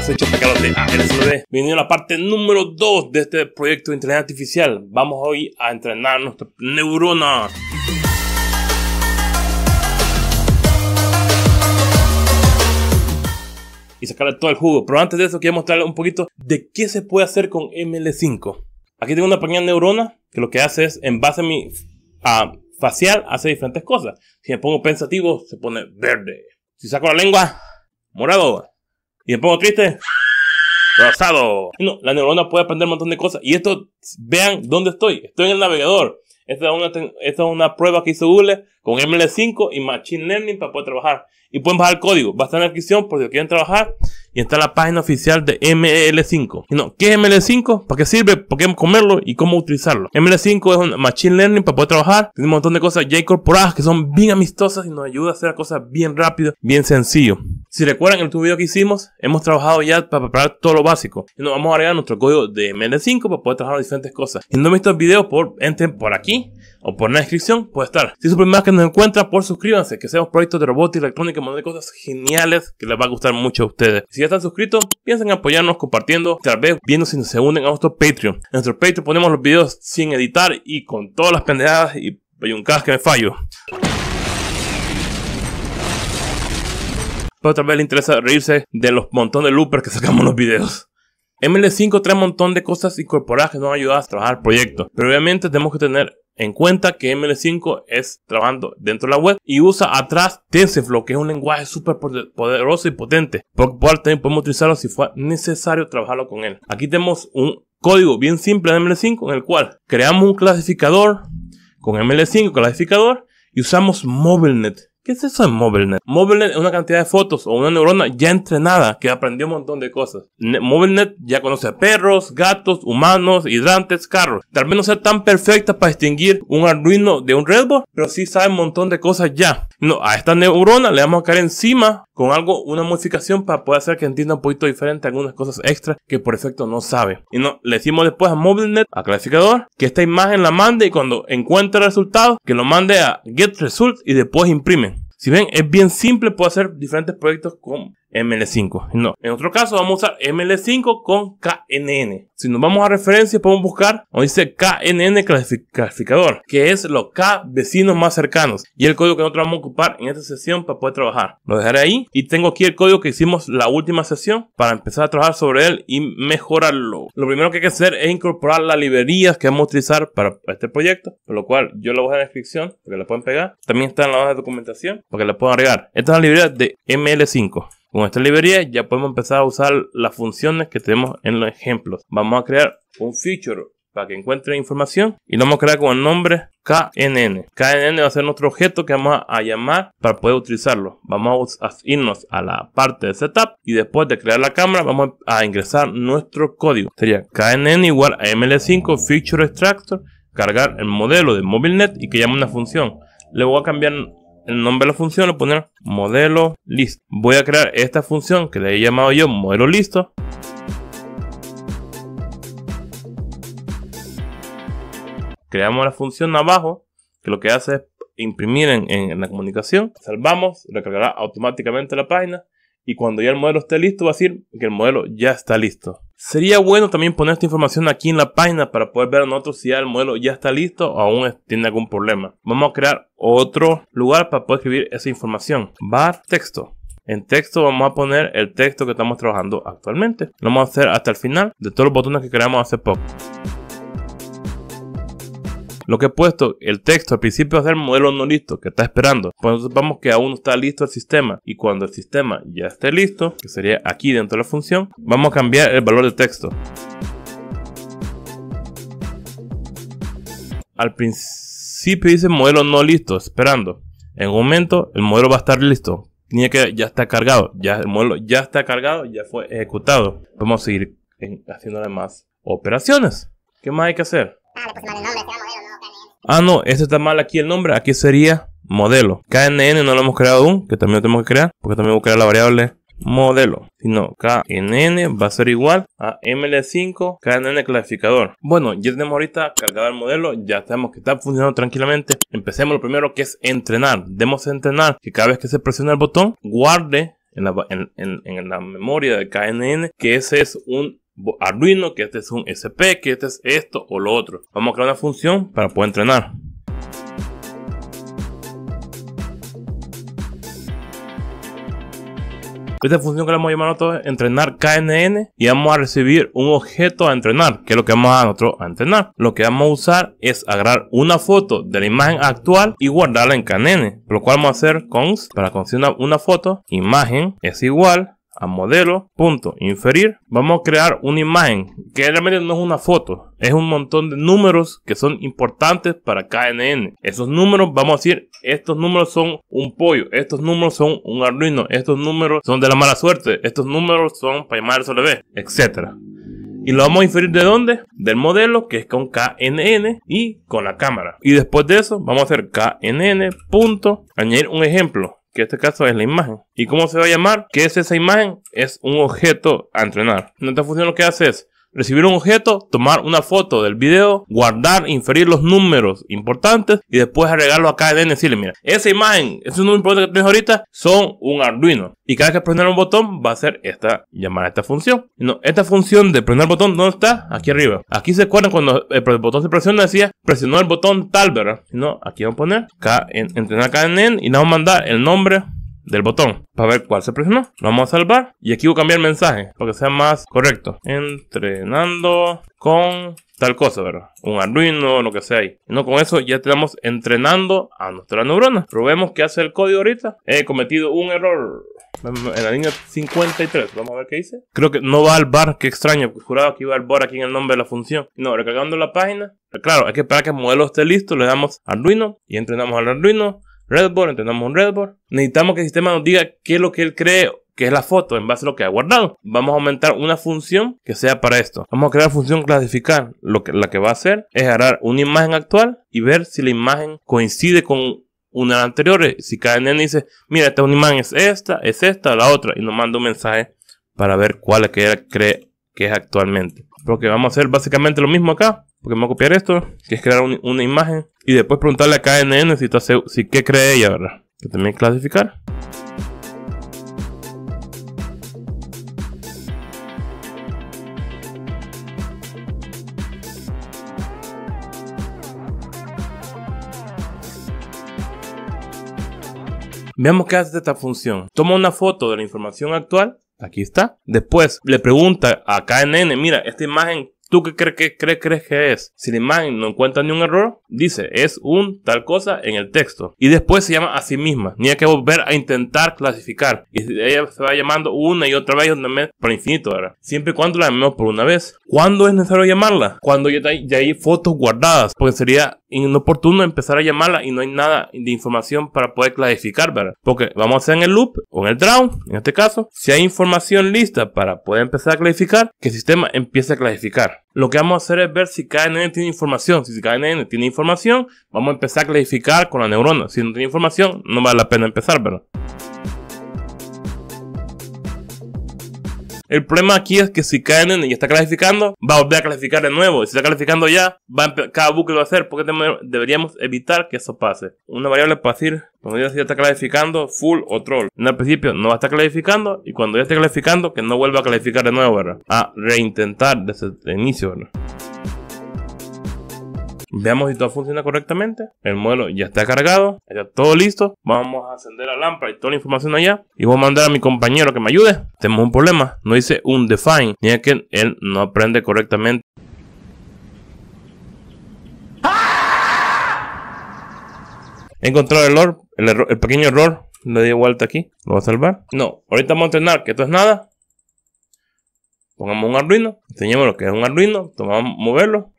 soy Bienvenido a la parte número 2 de este proyecto de inteligencia artificial. Vamos hoy a entrenar nuestra neurona. Y sacarle todo el jugo. Pero antes de eso, quiero mostrarles un poquito de qué se puede hacer con ML5. Aquí tengo una pequeña neurona que lo que hace es, en base a mi facial, hace diferentes cosas. Si me pongo pensativo, se pone verde. Si saco la lengua, morado. ¿Y me pongo triste? Rosado. No, la neurona puede aprender un montón de cosas. Y esto, vean dónde estoy. Estoy en el navegador. Esta es una, esta es una prueba que hizo Google con ML5 y Machine Learning para poder trabajar. Y pueden bajar el código. Va a estar en la descripción por si quieren trabajar. Y está la página oficial de ML5. no, ¿Qué es ML5? ¿Para qué sirve? ¿Por qué comerlo? ¿Y cómo utilizarlo? ML5 es un Machine Learning para poder trabajar. Tiene un montón de cosas ya incorporadas que son bien amistosas y nos ayuda a hacer cosas bien rápido, bien sencillo. Si recuerdan el último video que hicimos, hemos trabajado ya para preparar todo lo básico. Y nos vamos a agregar nuestro código de ML5 para poder trabajar diferentes cosas. Si no han visto el video, por, entren por aquí o por la descripción, puede estar. Si es su primera vez que nos encuentra, por pues suscríbanse, que seamos proyectos de robótica electrónica, de cosas geniales que les va a gustar mucho a ustedes. Si ya están suscritos, piensen en apoyarnos compartiendo, tal vez viendo si se unen a nuestro Patreon. En nuestro Patreon ponemos los videos sin editar y con todas las pendejadas y payuncadas que me fallo. Pero tal vez le interesa reírse de los montón de loopers que sacamos en los videos. ML5 trae un montón de cosas incorporadas que nos van a ayudar a trabajar el proyecto, pero obviamente tenemos que tener en cuenta que ML5 es trabajando dentro de la web y usa atrás TensorFlow, que es un lenguaje súper poderoso y potente. Por cual también podemos utilizarlo si fue necesario trabajarlo con él. Aquí tenemos un código bien simple de ML5 en el cual creamos un clasificador con ML5 clasificador y usamos MobileNet ¿Qué es eso de MobileNet? MobileNet es una cantidad de fotos o una neurona ya entrenada que aprendió un montón de cosas. MobileNet ya conoce a perros, gatos, humanos, hidrantes, carros. Tal vez no sea tan perfecta para distinguir un Arduino de un bull, pero sí sabe un montón de cosas ya. No, a esta neurona le vamos a caer encima con algo, una modificación para poder hacer que entienda un poquito diferente algunas cosas extra que por efecto no sabe. Y no, le decimos después a MobileNet, a clasificador, que esta imagen la mande y cuando encuentre el resultado, que lo mande a GetResult y después imprimen. Si ven, es bien simple, puedo hacer diferentes proyectos con ML5. No. En otro caso, vamos a usar ML5 con KNN. Si nos vamos a referencia, podemos buscar donde dice KNN clasificador, que es los K vecinos más cercanos. Y el código que nosotros vamos a ocupar en esta sesión para poder trabajar. Lo dejaré ahí. Y tengo aquí el código que hicimos la última sesión para empezar a trabajar sobre él y mejorarlo. Lo primero que hay que hacer es incorporar las librerías que vamos a utilizar para este proyecto. Por lo cual, yo lo voy a en la descripción, que la puedan pegar. También está en la hoja de documentación, para que la puedan agregar. Esta es la librería de ML5. Con esta librería ya podemos empezar a usar las funciones que tenemos en los ejemplos. Vamos a crear un feature para que encuentre información y lo vamos a crear con el nombre KNN. KNN va a ser nuestro objeto que vamos a llamar para poder utilizarlo. Vamos a irnos a la parte de setup y después de crear la cámara vamos a ingresar nuestro código. Sería KNN igual a ML5 feature extractor, cargar el modelo de MobileNet y que llame una función. Le voy a cambiar el nombre de la función lo poner modelo listo. Voy a crear esta función que le he llamado yo modelo listo. Creamos la función abajo que lo que hace es imprimir en, en la comunicación. Salvamos, recargará automáticamente la página y cuando ya el modelo esté listo va a decir que el modelo ya está listo. Sería bueno también poner esta información aquí en la página para poder ver nosotros si ya el modelo ya está listo o aún tiene algún problema. Vamos a crear otro lugar para poder escribir esa información. Bar texto. En texto vamos a poner el texto que estamos trabajando actualmente. Lo vamos a hacer hasta el final de todos los botones que creamos hace poco. Lo que he puesto, el texto al principio es el modelo no listo que está esperando. Pues vamos que aún no está listo el sistema. Y cuando el sistema ya esté listo, que sería aquí dentro de la función, vamos a cambiar el valor de texto. Al principio dice modelo no listo, esperando. En un momento el modelo va a estar listo. Tiene que ya está cargado. Ya el modelo ya está cargado, ya fue ejecutado. Vamos a seguir haciendo más operaciones. ¿Qué más hay que hacer? pues, Ah, no, este está mal aquí el nombre. Aquí sería modelo. KNN no lo hemos creado aún, que también lo tenemos que crear, porque también voy a crear la variable modelo, sino KNN va a ser igual a ML5 KNN clasificador. Bueno, ya tenemos ahorita cargado el modelo, ya sabemos que está funcionando tranquilamente. Empecemos lo primero que es entrenar. Demos entrenar que cada vez que se presiona el botón, guarde en la, memoria de KNN que ese es un Arduino, que este es un SP, que este es esto o lo otro. Vamos a crear una función para poder entrenar. Esta función que le vamos a llamar nosotros es entrenar KNN y vamos a recibir un objeto a entrenar, que es lo que vamos a nosotros a entrenar. Lo que vamos a usar es agarrar una foto de la imagen actual y guardarla en KNN, lo cual vamos a hacer con para conseguir una foto, imagen es igual a modelo, punto, inferir, vamos a crear una imagen que realmente no es una foto, es un montón de números que son importantes para KNN. Esos números, vamos a decir, estos números son un pollo, estos números son un arduino, estos números son de la mala suerte, estos números son para llamar B, etc. Y lo vamos a inferir de dónde? Del modelo que es con KNN y con la cámara. Y después de eso vamos a hacer KNN. Punto, añadir un ejemplo que en este caso es la imagen. ¿Y cómo se va a llamar? ¿Qué es esa imagen? Es un objeto a entrenar. En esta función lo que hace es recibir un objeto, tomar una foto del video, guardar, inferir los números importantes y después agregarlo acá en decirle, mira, esa imagen, esos números importantes que tienes ahorita son un Arduino. Y cada vez que presionar un botón va a ser esta llamada a esta función. No, esta función de presionar el botón, ¿dónde está? Aquí arriba. Aquí se acuerdan cuando el botón se presiona, decía, presionó el botón tal, ¿verdad? No, aquí vamos a poner, acá, en, entrenar acá en, y le vamos a mandar el nombre del botón para ver cuál se presionó. Lo vamos a salvar y aquí voy a cambiar el mensaje para que sea más correcto. Entrenando con tal cosa, ¿verdad? Un Arduino, O lo que sea ahí. No con eso ya estamos entrenando a nuestra neurona. Probemos qué hace el código ahorita. He cometido un error. En la línea 53, vamos a ver qué dice. Creo que no va al bar, qué extraño. Juraba que iba al bar aquí en el nombre de la función. No, recargando la página. Claro, hay que esperar que el modelo esté listo. Le damos Arduino y entrenamos al Arduino. Redboard, entendamos un Redboard. Necesitamos que el sistema nos diga qué es lo que él cree que es la foto en base a lo que ha guardado. Vamos a aumentar una función que sea para esto. Vamos a crear función clasificar. Lo que, la que va a hacer es agarrar una imagen actual y ver si la imagen coincide con una de anteriores. Si cada nene dice, mira, esta es una imagen es esta, es esta, la otra, y nos manda un mensaje para ver cuál es que él cree que es actualmente. Porque vamos a hacer básicamente lo mismo acá. Porque vamos a copiar esto, que es crear una imagen. Y después preguntarle a KNN si, si qué cree ella, ¿verdad? Que también clasificar. Veamos qué hace esta función. Toma una foto de la información actual Aquí está. Después le pregunta a KNN, mira, esta imagen, ¿tú qué crees que, crees, crees que es? Si la imagen no encuentra ni un error, dice, es un tal cosa en el texto. Y después se llama a sí misma. Ni hay que volver a intentar clasificar. Y ella se va llamando una y otra vez, por infinito, ¿verdad? Siempre y cuando la llamemos por una vez. ¿Cuándo es necesario llamarla? Cuando ya hay, ya hay fotos guardadas. Porque sería inoportuno empezar a llamarla y no hay nada de información para poder clasificar, ¿verdad? Porque vamos a hacer en el loop o en el drown, en este caso, si hay información lista para poder empezar a clasificar, que el sistema empiece a clasificar lo que vamos a hacer es ver si KNN tiene información. Si KNN tiene información, vamos a empezar a clasificar con la neurona. Si no tiene información, no vale la pena empezar, ¿verdad? El problema aquí es que si caen y está clasificando, va a volver a clasificar de nuevo. Y si está clasificando ya, va cada buque lo va a hacer. Porque deberíamos evitar que eso pase. Una variable para decir, cuando ya está clasificando, full o troll. En el principio no va a estar clasificando. Y cuando ya esté clasificando, que no vuelva a clasificar de nuevo, ¿verdad? A reintentar desde el inicio, ¿verdad? Veamos si todo funciona correctamente. El modelo ya está cargado, ya está todo listo. Vamos a encender la lámpara y toda la información allá. Y voy a mandar a mi compañero que me ayude. Tenemos un problema. No hice un define. Ni que él no aprende correctamente. He encontrado el error, el, pequeño error. Le di vuelta aquí. Lo voy a salvar. No, ahorita vamos a entrenar que esto es nada. Pongamos un Arduino. Enseñemos lo que es un Arduino. Tomamos, moverlo.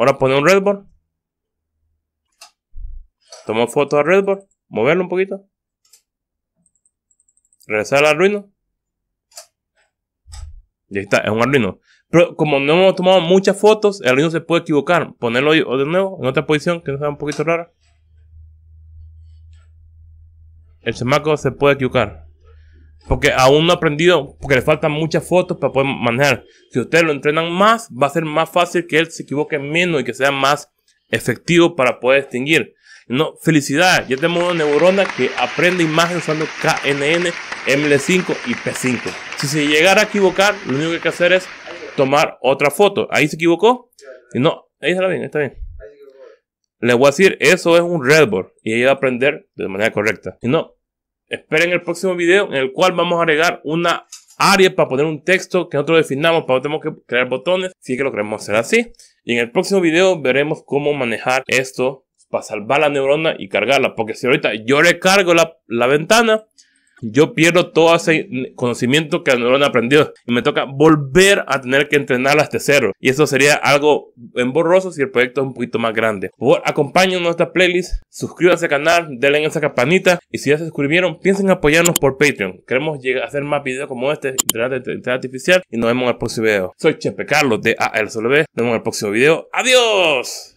Ahora pone un redboard. Toma foto al redboard. Moverlo un poquito. Regresar al Arduino. Y está, es un Arduino. Pero como no hemos tomado muchas fotos, el Arduino se puede equivocar. Ponerlo de nuevo en otra posición que no sea un poquito rara. El semáforo se puede equivocar. Porque aún no ha aprendido, porque le faltan muchas fotos para poder manejar. Si ustedes lo entrenan más, va a ser más fácil que él se equivoque menos y que sea más efectivo para poder distinguir. No, felicidad, ya tenemos una neurona que aprende imágenes usando KNN, ML5 y P5. Si se llegara a equivocar, lo único que hay que hacer es tomar otra foto. Ahí se equivocó. Y no, ahí está bien, está bien. Le voy a decir, eso es un redboard y ahí va a aprender de manera correcta. Y no, Esperen el próximo video en el cual vamos a agregar una área para poner un texto que nosotros definamos, para no tenemos que crear botones, si es que lo queremos hacer así. Y en el próximo video veremos cómo manejar esto para salvar la neurona y cargarla, porque si ahorita yo recargo la, la ventana, yo pierdo todo ese conocimiento que lo han aprendido y me toca volver a tener que entrenarlas hasta cero. Y eso sería algo emborroso si el proyecto es un poquito más grande. Por favor, acompáñenos a playlist, suscríbanse al canal, denle en esa campanita y si ya se suscribieron, piensen en apoyarnos por Patreon. Queremos llegar a hacer más videos como este, inteligencia artificial y nos vemos en el próximo video. Soy Chepe Carlos de ALSLB, nos vemos en el próximo video. ¡Adiós!